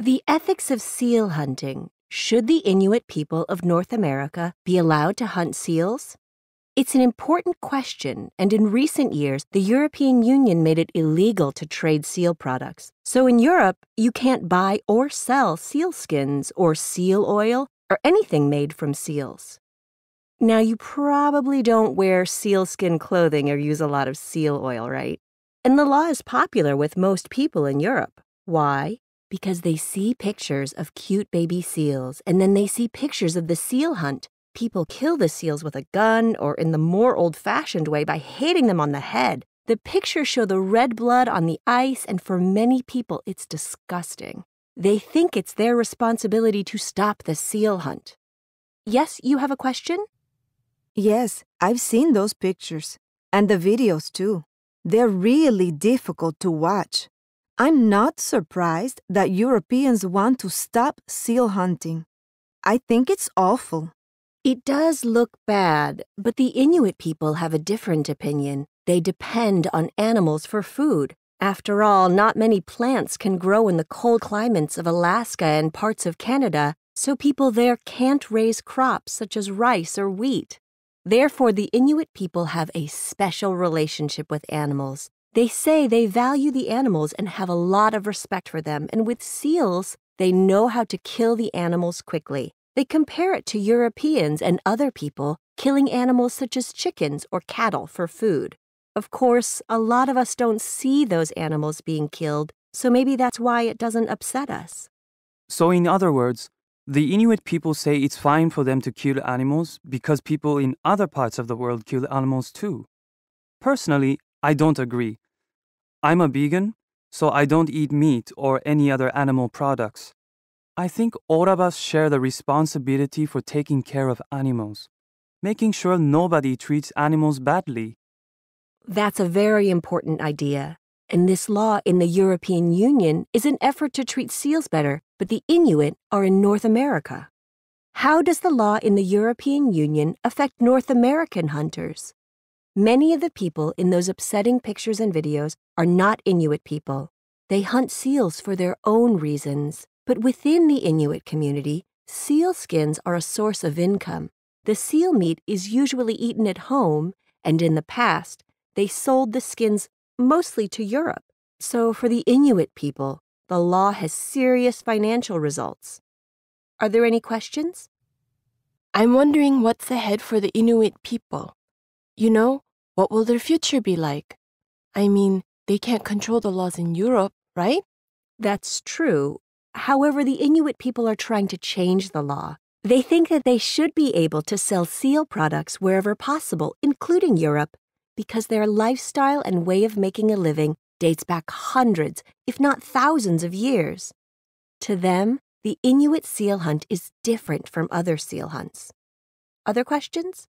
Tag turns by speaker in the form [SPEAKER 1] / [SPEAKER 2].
[SPEAKER 1] The ethics of seal hunting. Should the Inuit people of North America
[SPEAKER 2] be allowed to hunt seals? It's an important question, and in recent years, the European Union made it illegal to trade seal products. So in Europe, you can't buy or sell seal skins or seal oil or anything made from seals. Now, you probably don't wear sealskin clothing or use a lot of seal oil, right? And the law is popular with most people in Europe. Why? because they see pictures of cute baby seals and then they see pictures of the seal hunt. People kill the seals with a gun or in the more old fashioned way by hitting them on the head. The pictures show the red blood on the ice, and for many people, it's disgusting. They think it's their responsibility to stop the seal hunt. Yes, you have a question? Yes, I've seen those pictures, and the videos too. They're really difficult to watch. I'm not surprised that Europeans want to stop seal hunting. I think it's awful. It does look bad, but the Inuit people have a different opinion. They depend on animals for food. After all, not many plants can grow in the cold climates of Alaska and parts of Canada, so people there can't raise crops such as rice or wheat. Therefore, the Inuit people have a special relationship with animals. They say they value the animals and have a lot of respect for them, and with seals, they know how to kill the animals quickly. They compare it to Europeans and other people killing animals such as chickens or cattle for food. Of course, a lot of us don't see those animals being killed, so maybe that's why it doesn't upset us.
[SPEAKER 1] So, in other words, the Inuit people say it's fine for them to kill animals because people in other parts of the world kill animals too. Personally, I don't agree. I'm a vegan, so I don't eat meat or any other animal products. I think all of us share the responsibility for taking care of animals, making sure nobody treats animals badly. That's a
[SPEAKER 2] very important idea. And this law in the European Union is an effort to treat seals better, but the Inuit are in North America. How does the law in the European Union affect North American hunters? Many of the people in those upsetting pictures and videos are not Inuit people. They hunt seals for their own reasons. But within the Inuit community, seal skins are a source of income. The seal meat is usually eaten at home, and in the past, they sold the skins mostly to Europe. So for the Inuit people, the law has serious financial results. Are there any questions? I'm wondering what's ahead for the Inuit people. You know, what will their future be like? I mean, they can't control the laws in Europe, right? That's true. However, the Inuit people are trying to change the law. They think that they should be able to sell seal products wherever possible, including Europe, because their lifestyle and way of making a living dates back hundreds, if not thousands of years.
[SPEAKER 1] To them, the Inuit seal hunt is different from other seal hunts. Other questions?